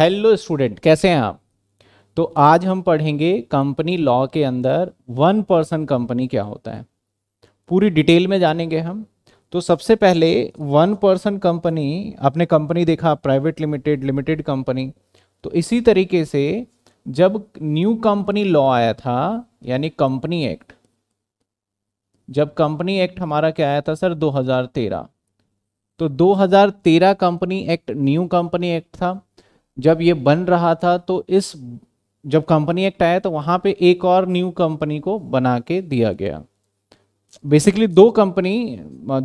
hello student कैसे हैं आप तो आज हम पढ़ेंगे कंपनी लॉ के अंदर वन पर्सन कंपनी क्या होता है पूरी डिटेल में जानेंगे हम तो सबसे पहले वन पर्सन कंपनी आपने कंपनी देखा प्राइवेट लिमिटेड लिमिटेड कंपनी तो इसी तरीके से जब न्यू कंपनी लॉ आया था यानी कंपनी एक्ट जब कंपनी एक्ट हमारा क्या आया था सर 2013 तो 2013 company act new company act था जब ये बन रहा था तो इस जब कंपनी एक्ट आया तो वहां पे एक और न्यू कंपनी को बना के दिया गया बेसिकली दो कंपनी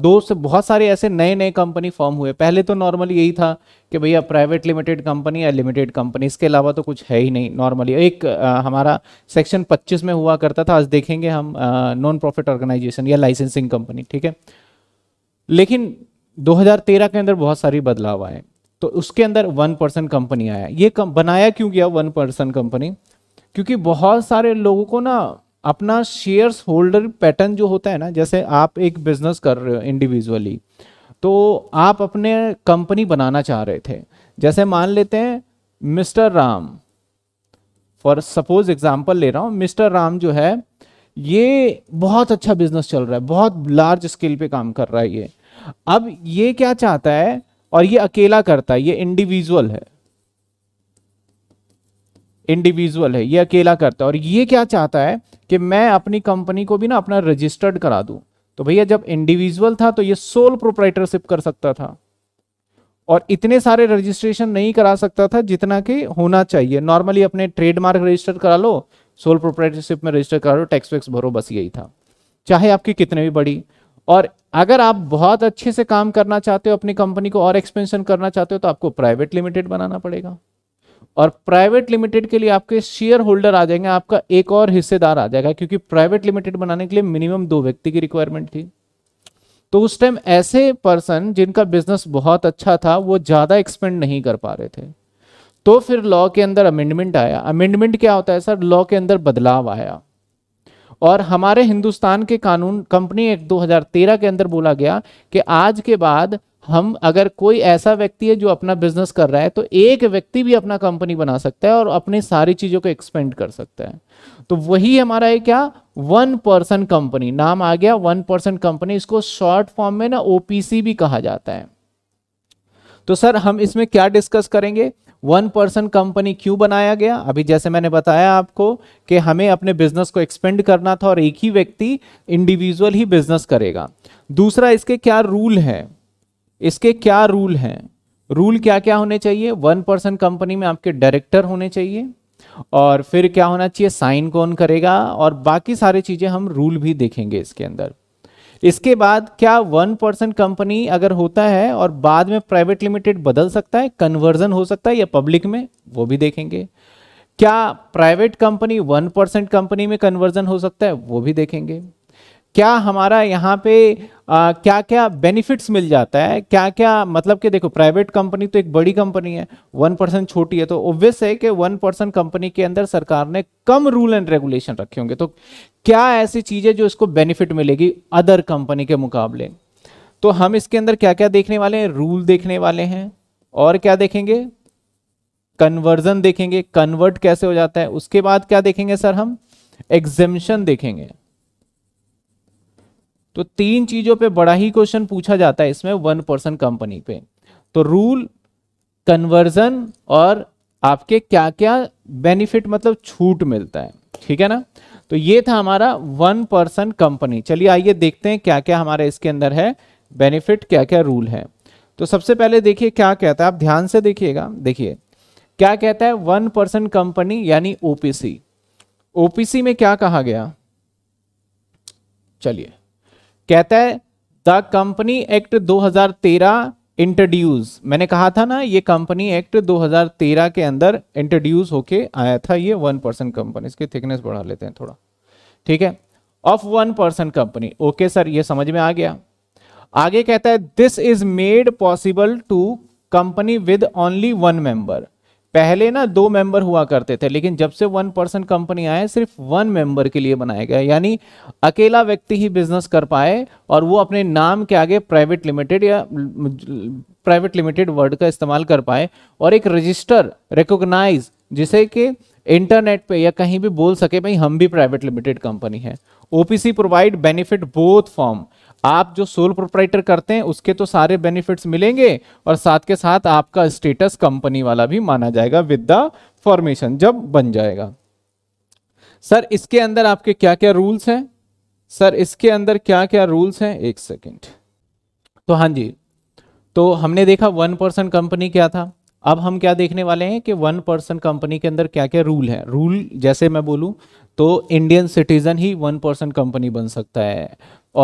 दो से बहुत सारे ऐसे नए नए कंपनी फॉर्म हुए पहले तो नॉर्मली यही था कि भैया प्राइवेट लिमिटेड कंपनी या लिमिटेड कंपनी इसके अलावा तो कुछ है ही नहीं नॉर्मली एक आ, हमारा सेक्शन 25 में हुआ करता था आज देखेंगे हम नॉन प्रॉफिट ऑर्गेनाइजेशन या लाइसेंसिंग कंपनी ठीक है लेकिन 2013 के अंदर बहुत सारी बदलाव आए तो उसके अंदर वन पर्सन कंपनी आया ये कम, बनाया क्यों गया वन पर्सन कंपनी क्योंकि बहुत सारे लोगों को ना अपना शेयर्स होल्डर पैटर्न जो होता है ना जैसे आप एक बिजनेस कर रहे हो इंडिविजुअली तो आप अपने कंपनी बनाना चाह रहे थे जैसे मान लेते हैं mister Ram for suppose example ले रहा हूँ मिस्टर राम जो है ये बहुत अच्छा बिजनेस चल रहा है बहुत लार्ज स्केल पे काम कर रहा है ये अब ये क्या चाहता है और ये अकेला करता है ये इंडिविजुअल है इंडिविजुअल है ये अकेला करता है और ये क्या चाहता है कि मैं अपनी कंपनी को भी ना अपना रजिस्टर्ड करा दूं तो भैया जब इंडिविजुअल था तो ये सोल प्रोप्राइटरशिप कर सकता था और इतने सारे रजिस्ट्रेशन नहीं करा सकता था जितना कि होना चाहिए नॉर्मली अपने ट्रेडमार्क रजिस्टर करा लो सोल प्रोप्राइटरशिप में रजिस्टर करा लो टैक्स वैक्स भरो बस यही था चाहे आपकी कितने भी बड़ी और अगर आप बहुत अच्छे से काम करना चाहते हो अपनी कंपनी को और एक्सपेंशन करना चाहते हो तो आपको प्राइवेट लिमिटेड बनाना पड़ेगा और प्राइवेट लिमिटेड के लिए आपके शेयर होल्डर आ जाएंगे आपका एक और हिस्सेदार आ जाएगा क्योंकि प्राइवेट लिमिटेड बनाने के लिए मिनिमम दो व्यक्ति की रिक्वायरमेंट थी तो उस टाइम ऐसे पर्सन जिनका बिजनेस बहुत अच्छा था वो ज़्यादा एक्सपेंड नहीं कर पा रहे थे तो फिर लॉ के अंदर अमेंडमेंट आया अमेंडमेंट क्या होता है सर लॉ के अंदर बदलाव आया और हमारे हिंदुस्तान के कानून कंपनी एक्ट 2013 के अंदर बोला गया कि आज के बाद हम अगर कोई ऐसा व्यक्ति है जो अपना बिजनेस कर रहा है तो एक व्यक्ति भी अपना कंपनी बना सकता है और अपनी सारी चीज़ों को एक्सपेंड कर सकता है तो वही हमारा है क्या वन पर्सन कंपनी नाम आ गया वन पर्सन कंपनी इसको शॉर्ट फॉर्म में ना ओपीसी भी कहा जाता है तो सर हम इसमें क्या डिस्कस करेंगे वन पर्सन कंपनी क्यों बनाया गया अभी जैसे मैंने बताया आपको कि हमें अपने बिजनेस को एक्सपेंड करना था और एक ही व्यक्ति इंडिविजुअल ही बिजनेस करेगा दूसरा इसके क्या रूल है इसके क्या रूल हैं रूल क्या क्या होने चाहिए वन पर्सन कंपनी में आपके डायरेक्टर होने चाहिए और फिर क्या होना चाहिए साइन कौन करेगा और बाकी सारी चीज़ें हम रूल भी देखेंगे इसके अंदर इसके बाद क्या वन परसेंट कंपनी अगर होता है और बाद में प्राइवेट लिमिटेड बदल सकता है कन्वर्जन हो सकता है या पब्लिक में वो भी देखेंगे क्या private company one percent company में कन्वर्जन हो सकता है वो भी देखेंगे क्या हमारा यहाँ पे आ, क्या क्या बेनिफिट्स मिल जाता है क्या क्या मतलब कि देखो प्राइवेट कंपनी तो एक बड़ी कंपनी है वन परसेंट छोटी है तो ऑब्वियस है कि वन परसेंट कंपनी के अंदर सरकार ने कम रूल एंड रेगुलेशन रखे होंगे तो क्या ऐसी चीज़ें जो इसको बेनिफिट मिलेगी अदर कंपनी के मुकाबले तो हम इसके अंदर क्या क्या देखने वाले हैं रूल देखने वाले हैं और क्या देखेंगे कन्वर्जन देखेंगे कन्वर्ट कैसे हो जाता है उसके बाद क्या देखेंगे सर हम एग्जेम्पन देखेंगे तो तीन चीजों पे बड़ा ही क्वेश्चन पूछा जाता है इसमें वन पर्सन कंपनी पे तो रूल कन्वर्जन और आपके क्या क्या बेनिफिट मतलब छूट मिलता है ठीक है ना तो ये था हमारा वन पर्सन कंपनी चलिए आइए देखते हैं क्या क्या हमारे इसके अंदर है बेनिफिट क्या क्या रूल है तो सबसे पहले देखिए क्या कहता है आप ध्यान से देखिएगा देखिए क्या कहता है वन पर्सन कंपनी यानी ओपीसी ओपीसी में क्या कहा गया चलिए कहता है द कंपनी एक्ट 2013 इंट्रोड्यूस मैंने कहा था ना ये कंपनी एक्ट 2013 के अंदर इंट्रोड्यूस होके आया था ये वन परसेंट कंपनी इसकी थिकनेस बढ़ा लेते हैं थोड़ा ठीक है of one percent company okay sir ये समझ में आ गया आगे कहता है this is made possible to company with only one member पहले ना दो मेंबर हुआ करते थे लेकिन जब से वन पर्सन कंपनी आए सिर्फ वन मेंबर के लिए बनाया गया यानी अकेला व्यक्ति ही बिजनेस कर पाए और वो अपने नाम के आगे प्राइवेट लिमिटेड या प्राइवेट लिमिटेड वर्ड का इस्तेमाल कर पाए और एक रजिस्टर रिकोगनाइज जिसे कि इंटरनेट पे या कहीं भी बोल सके भाई हम भी प्राइवेट लिमिटेड कंपनी है OPC provide benefit both form आप जो सोल प्रोपराइटर करते हैं उसके तो सारे बेनिफिट्स मिलेंगे और साथ के साथ आपका स्टेटस कंपनी वाला भी माना जाएगा विद द फॉर्मेशन जब बन जाएगा सर इसके अंदर आपके क्या क्या रूल्स हैं सर इसके अंदर क्या क्या रूल्स हैं एक सेकेंड तो हाँ जी तो हमने देखा वन परसेंट कंपनी क्या था अब हम क्या देखने वाले हैं कि वन पर्सन कंपनी के अंदर क्या क्या रूल है रूल जैसे मैं बोलूँ तो इंडियन सिटीजन ही वन पर्सन कंपनी बन सकता है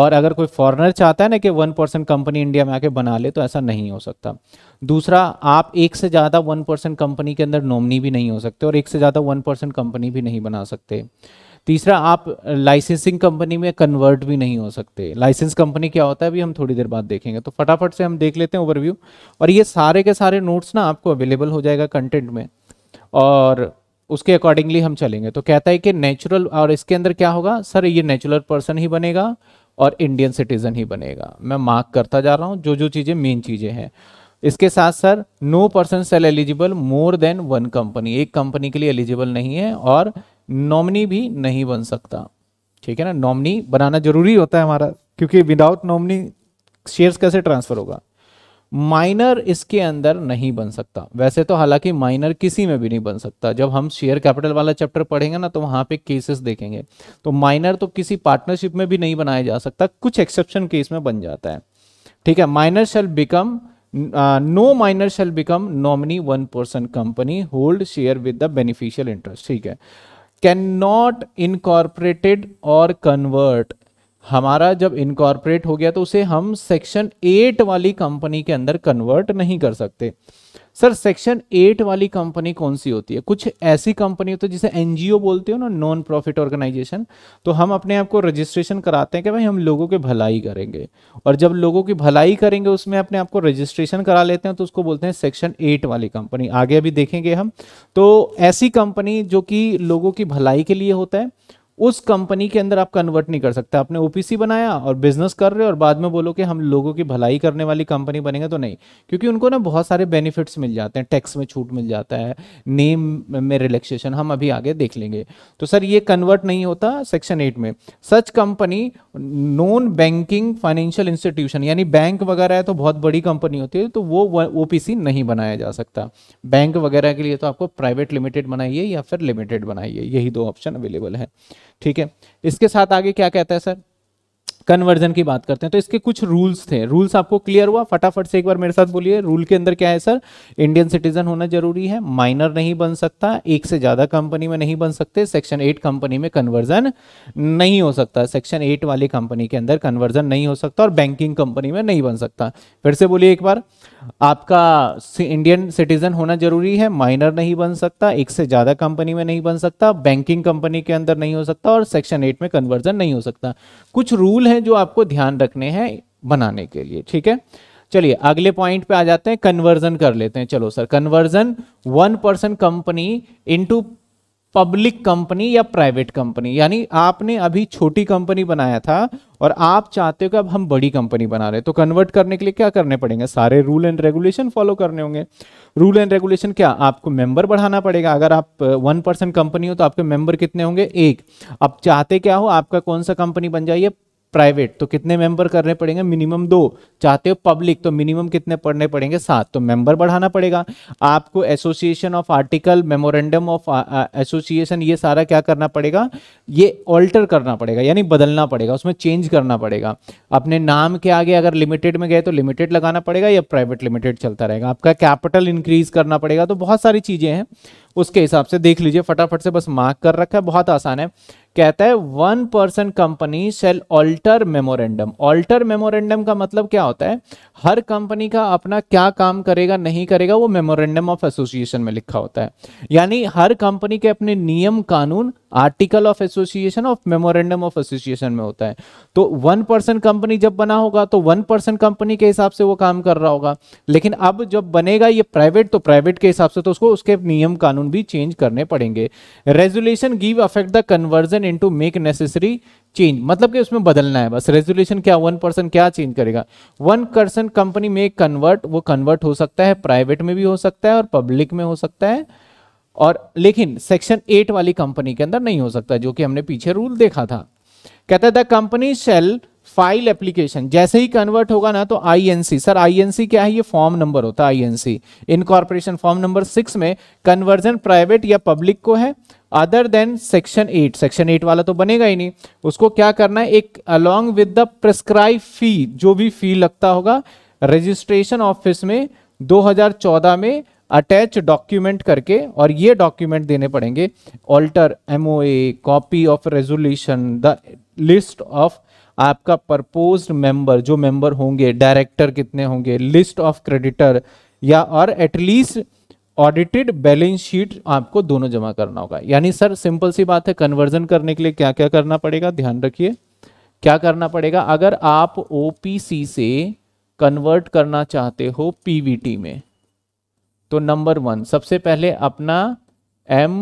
और अगर कोई फॉरेनर चाहता है ना कि वन पर्सन कंपनी इंडिया में आके बना ले तो ऐसा नहीं हो सकता दूसरा आप एक से ज़्यादा वन पर्सन कंपनी के अंदर नॉमनी भी नहीं हो सकते और एक से ज़्यादा वन पर्सन कंपनी भी नहीं बना सकते तीसरा आप लाइसेंसिंग कंपनी में कन्वर्ट भी नहीं हो सकते लाइसेंस कंपनी क्या होता है अभी हम थोड़ी देर बाद देखेंगे तो फटाफट से हम देख लेते हैं ओवरव्यू और ये सारे के सारे नोट्स ना आपको अवेलेबल हो जाएगा कंटेंट में और उसके अकॉर्डिंगली हम चलेंगे तो कहता है कि नेचुरल और इसके अंदर क्या होगा सर ये नेचुरल पर्सन ही बनेगा और इंडियन सिटीजन ही बनेगा मैं मार्क करता जा रहा हूँ जो जो चीज़ें मेन चीज़ें हैं इसके साथ sir no person shall eligible more than one company एक कंपनी के लिए एलिजिबल नहीं है और नॉमनी भी नहीं बन सकता ठीक है ना नॉमनी बनाना जरूरी होता है हमारा क्योंकि विदाउट नॉमनी शेयर्स कैसे ट्रांसफर होगा माइनर इसके अंदर नहीं बन सकता वैसे तो हालांकि माइनर किसी में भी नहीं बन सकता जब हम शेयर कैपिटल वाला चैप्टर पढ़ेंगे ना तो वहां पे केसेस देखेंगे तो माइनर तो किसी पार्टनरशिप में भी नहीं बनाया जा सकता कुछ एक्सेप्शन केस में बन जाता है ठीक है minor shall become no minor shall become nominee one person company hold share with the beneficial interest ठीक है कैन नॉट इनकॉर्पोरेटेड और कन्वर्ट हमारा जब इनकॉर्पोरेट हो गया तो उसे हम सेक्शन एट वाली कंपनी के अंदर कन्वर्ट नहीं कर सकते सर सेक्शन एट वाली कंपनी कौन सी होती है कुछ ऐसी कंपनी होती है जिसे एनजीओ बोलते हो ना नॉन प्रॉफिट ऑर्गेनाइजेशन तो हम अपने आप को रजिस्ट्रेशन कराते हैं कि भाई हम लोगों की भलाई करेंगे और जब लोगों की भलाई करेंगे उसमें अपने आप को रजिस्ट्रेशन करा लेते हैं तो उसको बोलते हैं सेक्शन एट वाली कंपनी आगे अभी देखेंगे हम तो ऐसी कंपनी जो कि लोगों की भलाई के लिए होता है उस कंपनी के अंदर आप कन्वर्ट नहीं कर सकते आपने ओपीसी बनाया और बिजनेस कर रहे हो और बाद में बोलो कि हम लोगों की भलाई करने वाली कंपनी बनेंगे तो नहीं क्योंकि उनको ना बहुत सारे बेनिफिट्स मिल जाते हैं टैक्स में छूट मिल जाता है नेम में रिलैक्सेशन हम अभी आगे देख लेंगे तो सर ये कन्वर्ट नहीं होता सेक्शन एट में such company non banking financial institution यानी बैंक वगैरह है तो बहुत बड़ी कंपनी होती है तो वो ओ नहीं बनाया जा सकता बैंक वगैरह के लिए तो आपको प्राइवेट लिमिटेड बनाइए या फिर लिमिटेड बनाइए यही दो ऑप्शन अवेलेबल है ठीक है इसके साथ आगे क्या कहता है सर कन्वर्जन की बात करते हैं तो इसके कुछ रूल्स थे रूल्स आपको क्लियर हुआ फटाफट से एक बार मेरे साथ बोलिए रूल के अंदर क्या है सर इंडियन सिटीजन होना जरूरी है माइनर नहीं बन सकता एक से ज्यादा कंपनी में नहीं बन सकते सेक्शन एट कंपनी में कन्वर्जन नहीं हो सकता सेक्शन एट वाली कंपनी के अंदर कन्वर्जन नहीं हो सकता और बैंकिंग कंपनी में नहीं बन सकता फिर से बोलिए एक बार आपका इंडियन सिटीजन होना जरूरी है माइनर नहीं बन सकता एक से ज्यादा कंपनी में नहीं बन सकता बैंकिंग कंपनी के अंदर नहीं हो सकता और सेक्शन एट में कन्वर्जन नहीं हो सकता कुछ रूल है हैं जो आपको ध्यान रखने हैं बनाने के लिए ठीक है चलिए अगले पॉइंट पे आ जाते हैं कन्वर्जन कर लेते हैं चलो sir conversion one person company into public company या प्राइवेट कंपनी यानी आपने अभी छोटी कंपनी बनाया था और आप चाहते हो कि अब हम बड़ी कंपनी बना रहे तो कन्वर्ट करने के लिए क्या करने पड़ेंगे सारे रूल एंड रेगुलेशन फॉलो करने होंगे रूल एंड रेगुलेशन क्या आपको मेंबर बढ़ाना पड़ेगा अगर आप वन परसेंट कंपनी हो तो आपके मेंबर कितने होंगे एक अब चाहते क्या हो आपका कौन सा कंपनी बन जाइए प्राइवेट तो कितने मेंबर करने पड़ेंगे मिनिमम दो चाहते हो पब्लिक तो मिनिमम कितने पढ़ने पड़ेंगे सात तो मेंबर बढ़ाना पड़ेगा आपको association of article memorandum of association ये सारा क्या करना पड़ेगा ये ऑल्टर करना पड़ेगा यानी बदलना पड़ेगा उसमें चेंज करना पड़ेगा अपने नाम के आगे अगर लिमिटेड में गए तो लिमिटेड लगाना पड़ेगा या प्राइवेट लिमिटेड चलता रहेगा आपका कैपिटल इंक्रीज करना पड़ेगा तो बहुत सारी चीज़ें हैं उसके हिसाब से देख लीजिए फटाफट से बस मार्क कर रखा है बहुत आसान है कहता है one percent company shall alter memorandum alter memorandum का मतलब क्या होता है हर कंपनी का अपना क्या काम करेगा नहीं करेगा वो मेमोरेंडम ऑफ एसोसिएशन में लिखा होता है यानी हर कंपनी के अपने नियम कानून article of association of memorandum of association में होता है तो वन परसेंट कंपनी जब बना होगा तो वन परसेंट कंपनी के हिसाब से वो काम कर रहा होगा लेकिन अब जब बनेगा ये प्राइवेट तो प्राइवेट के हिसाब से तो उसको उसके नियम कानून भी चेंज करने पड़ेंगे resolution give affect the conversion into make necessary change मतलब कि उसमें बदलना है बस रेजुलेशन क्या वन परसेंट क्या चेंज करेगा वन परसेंट कंपनी में कन्वर्ट वो कन्वर्ट हो सकता है प्राइवेट में भी हो सकता है और पब्लिक में हो सकता है और लेकिन सेक्शन एट वाली कंपनी के अंदर नहीं हो सकता जो कि हमने पीछे रूल देखा था कहता है कंपनी सेल फाइल एप्लीकेशन जैसे ही कन्वर्ट होगा ना तो आईएनसी सर आईएनसी क्या है ये फॉर्म नंबर होता है INC incorporation form number six में कन्वर्जन प्राइवेट या पब्लिक को है other than section eight section eight वाला तो बनेगा ही नहीं उसको क्या करना है एक along with the prescribe fee जो भी फी लगता होगा रजिस्ट्रेशन ऑफिस में 2014 में अटैच डॉक्यूमेंट करके और ये डॉक्यूमेंट देने पड़ेंगे alter M O A copy of resolution the list of आपका प्रपोज मेंबर जो मेंबर होंगे डायरेक्टर कितने होंगे लिस्ट ऑफ क्रेडिटर या और एटलीस्ट ऑडिटेड बैलेंस शीट आपको दोनों जमा करना होगा यानी सर सिंपल सी बात है कन्वर्जन करने के लिए क्या क्या करना पड़ेगा ध्यान रखिए क्या करना पड़ेगा अगर आप ओ से कन्वर्ट करना चाहते हो पीवीटी में तो नंबर वन सबसे पहले अपना एम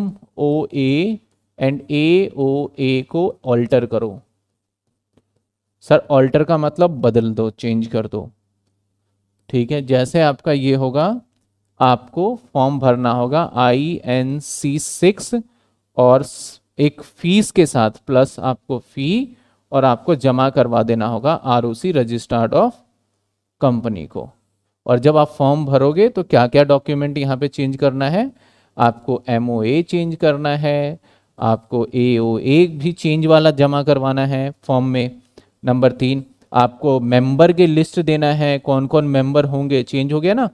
ओ ए एंड ए ओ ए को ऑल्टर करो सर ऑल्टर का मतलब बदल दो चेंज कर दो ठीक है जैसे आपका ये होगा आपको फॉर्म भरना होगा आई एन सी सिक्स और एक फीस के साथ प्लस आपको फी और आपको जमा करवा देना होगा R O C registered of company को और जब आप फॉर्म भरोगे तो क्या क्या डॉक्यूमेंट यहाँ पे चेंज करना है आपको एम चेंज करना है आपको ए ओ ए भी चेंज वाला जमा करवाना है फॉर्म में नंबर तीन आपको मेंबर की लिस्ट देना है कौन कौन मेंबर होंगे चेंज हो गया ना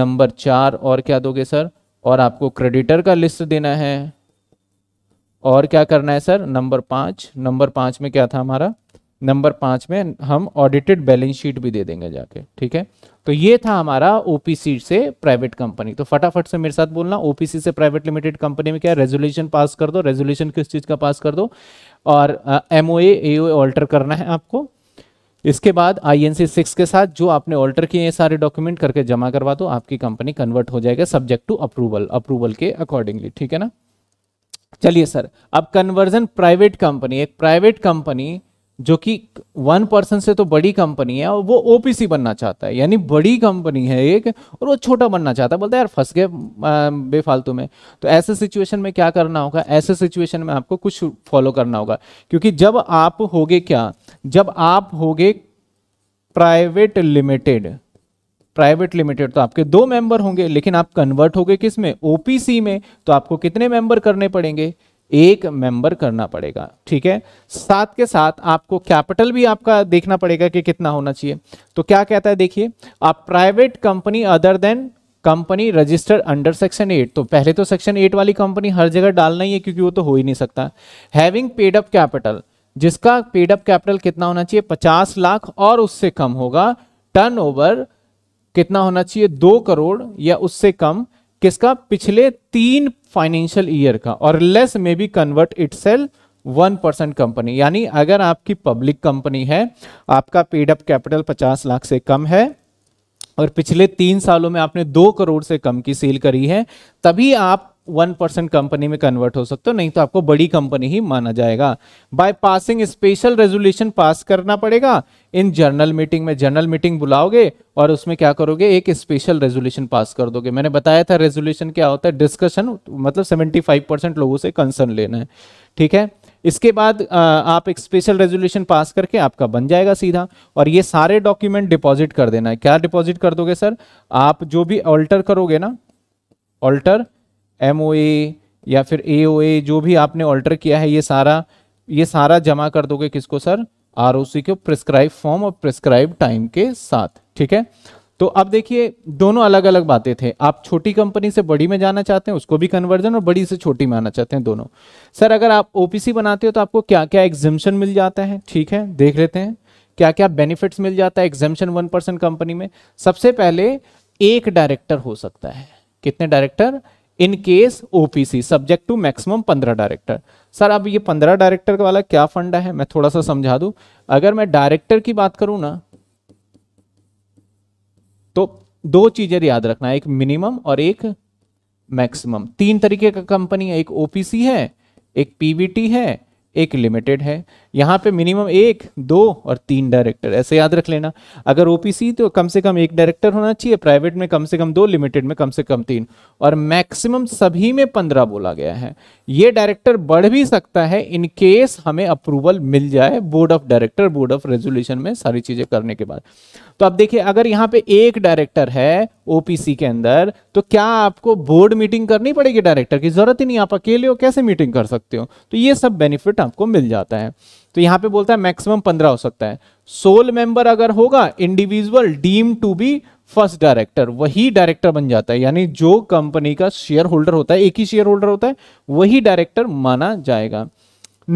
नंबर चार और क्या दोगे सर और आपको क्रेडिटर का लिस्ट देना है और क्या करना है सर नंबर पाँच नंबर पाँच में क्या था हमारा नंबर पांच में हम ऑडिटेड बैलेंस शीट भी दे देंगे जाके ठीक है तो ये था हमारा ओपीसी से प्राइवेट कंपनी तो फटाफट से मेरे साथ बोलना ओपीसी से प्राइवेट लिमिटेड कंपनी में क्या रेजोल्यूशन पास कर दो रेजोल्यूशन किस चीज़ का पास कर दो और एमओ ओ ए ऑल्टर करना है आपको इसके बाद आई एन सी सिक्स के साथ जो आपने ऑल्टर किए हैं सारे डॉक्यूमेंट करके जमा करवा दो आपकी कंपनी कन्वर्ट हो जाएगा सब्जेक्ट टू अप्रूवल अप्रूवल के अकॉर्डिंगली ठीक है ना चलिए सर अब कन्वर्जन प्राइवेट कंपनी एक प्राइवेट कंपनी जो कि वन पर्सन से तो बड़ी कंपनी है और वो ओपीसी बनना चाहता है यानी बड़ी कंपनी है एक और वो छोटा बनना चाहता है बोलता है यार फंस गए बेफालतू में तो ऐसे सिचुएशन में क्या करना होगा ऐसे सिचुएशन में आपको कुछ फॉलो करना होगा क्योंकि जब आप होगे क्या जब आप होगे प्राइवेट लिमिटेड प्राइवेट लिमिटेड तो आपके दो मेंबर होंगे लेकिन आप कन्वर्ट होगे किस में ओपीसी में तो आपको कितने मेंबर करने पड़ेंगे एक मेंबर करना पड़ेगा ठीक है साथ के साथ आपको कैपिटल भी आपका देखना पड़ेगा कि कितना होना चाहिए तो क्या कहता है देखिए आप private company other than company registered under section eight तो पहले तो सेक्शन एट वाली कंपनी हर जगह डालना ही है क्योंकि वो तो हो ही नहीं सकता हैविंग पेड अप कैपिटल जिसका पेड अप कैपिटल कितना होना चाहिए पचास लाख और उससे कम होगा टर्न कितना होना चाहिए दो करोड़ या उससे कम किसका पिछले तीन फाइनेंशियल ईयर का और लेस में भी convert it shall one percent company यानी अगर आपकी पब्लिक कंपनी है आपका पेडअप कैपिटल पचास लाख से कम है और पिछले तीन सालों में आपने दो करोड़ से कम की सेल करी है तभी आप वन परसेंट कंपनी में कन्वर्ट हो सकते हो नहीं तो आपको बड़ी कंपनी ही माना जाएगा by passing special resolution pass करना पड़ेगा इन जर्नल मीटिंग में जर्नल मीटिंग बुलाओगे और उसमें क्या करोगे एक स्पेशल रेजोल्यूशन पास कर दोगे मैंने बताया था रेजोल्यूशन क्या होता है डिस्कशन मतलब सेवेंटी फाइव परसेंट लोगों से कंसर्न लेना है ठीक है इसके बाद आप एक स्पेशल रेजोल्यूशन पास करके आपका बन जाएगा सीधा और ये सारे डॉक्यूमेंट डिपॉजिट कर देना है क्या डिपॉजिट कर दोगे सर आप जो भी ऑल्टर करोगे ना ऑल्टर एम या फिर ए जो भी आपने ऑल्टर किया है ये सारा ये सारा जमा कर दोगे किसको सर आर ओ सी के प्रिस्क्राइब फॉर्म और प्रिस्क्राइब टाइम के साथ ठीक है तो अब देखिए दोनों अलग अलग बातें थे आप छोटी कंपनी से बड़ी में जाना चाहते हैं उसको भी कन्वर्जन और बड़ी से छोटी में आना चाहते हैं दोनों सर अगर आप ओपीसी बनाते हो तो आपको क्या क्या एग्जिमशन मिल जाता है ठीक है देख लेते हैं क्या क्या बेनिफिट्स मिल जाता है एग्जिमशन वन परसेंट कंपनी में सबसे पहले एक डायरेक्टर हो सकता है कितने director in case OPC subject to maximum पंद्रह डायरेक्टर सर अब ये पंद्रह डायरेक्टर वाला क्या फंडा है मैं थोड़ा सा समझा दू अगर मैं डायरेक्टर की बात करूं ना तो दो चीजें याद रखना एक मिनिमम और एक मैक्सिमम तीन तरीके का कंपनी है एक ओपीसी है एक पीवीटी है एक लिमिटेड है यहाँ पे मिनिमम एक दो और तीन डायरेक्टर ऐसे याद रख लेना अगर ओपीसी तो कम से कम एक डायरेक्टर होना चाहिए प्राइवेट में कम से कम दो लिमिटेड में कम से कम तीन और मैक्सिमम सभी में पंद्रह बोला गया है ये डायरेक्टर बढ़ भी सकता है इन केस हमें अप्रूवल मिल जाए board of director board of resolution में सारी चीजें करने के बाद तो आप देखिए अगर यहाँ पे एक डायरेक्टर है ओपीसी के अंदर तो क्या आपको बोर्ड मीटिंग करनी पड़ेगी डायरेक्टर की जरूरत ही नहीं आप अकेले हो कैसे मीटिंग कर सकते हो तो ये सब बेनिफिट आपको मिल जाता है तो यहां पे बोलता है मैक्सिमम पंद्रह हो सकता है सोल मेंबर अगर होगा individual deem to be first director वही डायरेक्टर बन जाता है यानी जो कंपनी का शेयर होल्डर होता है एक ही शेयर होल्डर होता है वही डायरेक्टर माना जाएगा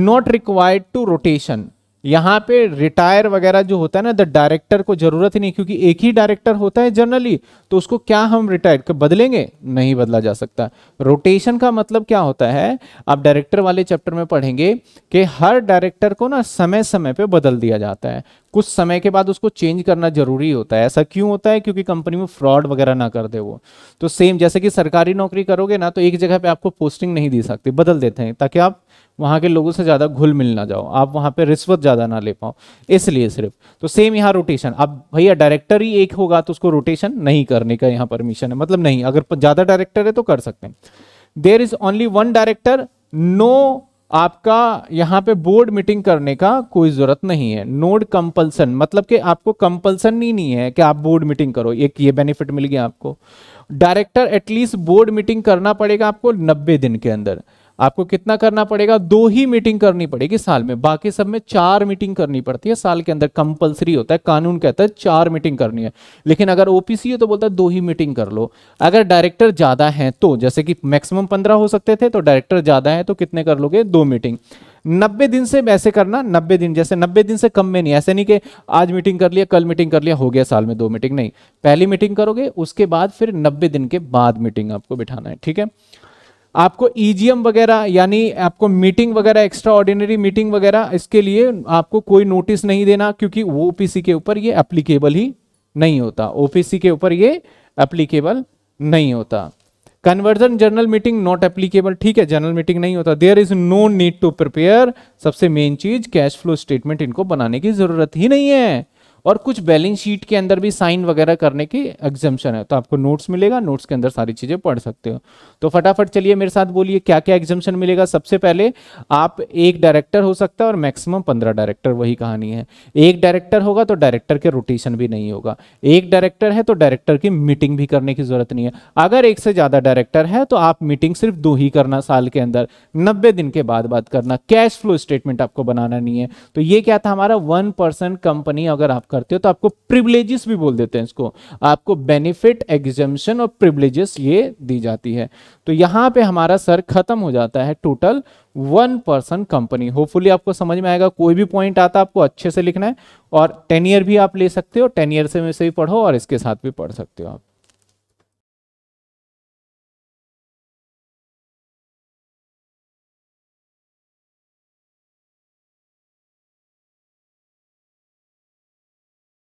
नॉट रिक्वायर्ड टू रोटेशन यहाँ पे रिटायर वगैरह जो होता है ना द डायरेक्टर को जरूरत ही नहीं क्योंकि एक ही डायरेक्टर होता है जनरली तो उसको क्या हम रिटायर बदलेंगे नहीं बदला जा सकता रोटेशन का मतलब क्या होता है आप डायरेक्टर वाले चैप्टर में पढ़ेंगे कि हर डायरेक्टर को ना समय समय पे बदल दिया जाता है कुछ समय के बाद उसको चेंज करना जरूरी होता है ऐसा क्यों होता है क्योंकि कंपनी में फ्रॉड वगैरह ना कर दे वो तो सेम जैसे कि सरकारी नौकरी करोगे ना तो एक जगह पे आपको पोस्टिंग नहीं दी सकती बदल देते हैं ताकि आप वहाँ के लोगों से ज़्यादा घुल मिल ना जाओ आप वहाँ पे रिश्वत ज़्यादा ना ले पाओ इसलिए सिर्फ तो सेम यहाँ रोटेशन अब भैया डायरेक्टर ही एक होगा तो उसको रोटेशन नहीं करने का यहाँ परमिशन है मतलब नहीं अगर ज़्यादा डायरेक्टर है तो कर सकते हैं there is only one director no आपका यहाँ पे बोर्ड मीटिंग करने का कोई ज़रूरत नहीं है नोड कंपल्सन मतलब कि आपको कंपल्सन ही नहीं है कि आप बोर्ड मीटिंग करो एक ये बेनिफिट मिल गया आपको डायरेक्टर एटलीस्ट बोर्ड मीटिंग करना पड़ेगा आपको 90 दिन के अंदर आपको कितना करना पड़ेगा दो ही मीटिंग करनी पड़ेगी साल में बाकी सब में चार मीटिंग करनी पड़ती है साल के अंदर कंपलसरी होता है कानून कहता है चार मीटिंग करनी है लेकिन अगर ओपीसी है तो बोलता है दो ही मीटिंग कर लो अगर डायरेक्टर ज़्यादा हैं तो जैसे कि मैक्सिमम पंद्रह हो सकते थे तो डायरेक्टर ज़्यादा है तो कितने कर लोगे दो मीटिंग नब्बे दिन से वैसे करना नब्बे दिन जैसे नब्बे दिन से कम में नहीं ऐसे नहीं कि आज मीटिंग कर लिया कल मीटिंग कर लिया हो गया साल में दो मीटिंग नहीं पहली मीटिंग करोगे उसके बाद फिर नब्बे दिन के बाद मीटिंग आपको बिठाना है ठीक है आपको ईजीएम e वगैरह यानी आपको मीटिंग वगैरह एक्स्ट्रा ऑर्डिनरी मीटिंग वगैरह इसके लिए आपको कोई नोटिस नहीं देना क्योंकि वो ओपीसी के ऊपर ये एप्लीकेबल ही नहीं होता ओपीसी के ऊपर ये एप्लीकेबल नहीं होता conversion general meeting not applicable ठीक है जनरल मीटिंग नहीं होता there is no need to prepare सबसे मेन चीज कैश फ्लो स्टेटमेंट इनको बनाने की जरूरत ही नहीं है और कुछ बैलेंस शीट के अंदर भी साइन वगैरह करने की एग्जाम्शन है तो आपको नोट्स मिलेगा नोट्स के अंदर सारी चीज़ें पढ़ सकते हो तो फटाफट चलिए मेरे साथ बोलिए क्या क्या एग्जम्पन मिलेगा सबसे पहले आप एक डायरेक्टर हो सकता है और मैक्सिमम पंद्रह डायरेक्टर वही कहानी है एक डायरेक्टर होगा तो डायरेक्टर के रोटेशन भी नहीं होगा एक डायरेक्टर है तो डायरेक्टर की मीटिंग भी करने की ज़रूरत नहीं है अगर एक से ज़्यादा डायरेक्टर है तो आप मीटिंग सिर्फ दो ही करना साल के अंदर नब्बे दिन के बाद बात करना कैश फ्लो स्टेटमेंट आपको बनाना नहीं है तो ये क्या था हमारा वन कंपनी अगर आप करते हो तो आपको प्रिवलेजेस भी बोल देते हैं इसको आपको बेनिफिट एग्जेम्शन और प्रिवलेजेस ये दी जाती है तो यहाँ पे हमारा सर खत्म हो जाता है total one person company hopefully आपको समझ में आएगा कोई भी पॉइंट आता आपको अच्छे से लिखना है और टेन ईयर भी आप ले सकते हो टेन ईयर से में से भी पढ़ो और इसके साथ भी पढ़ सकते हो आप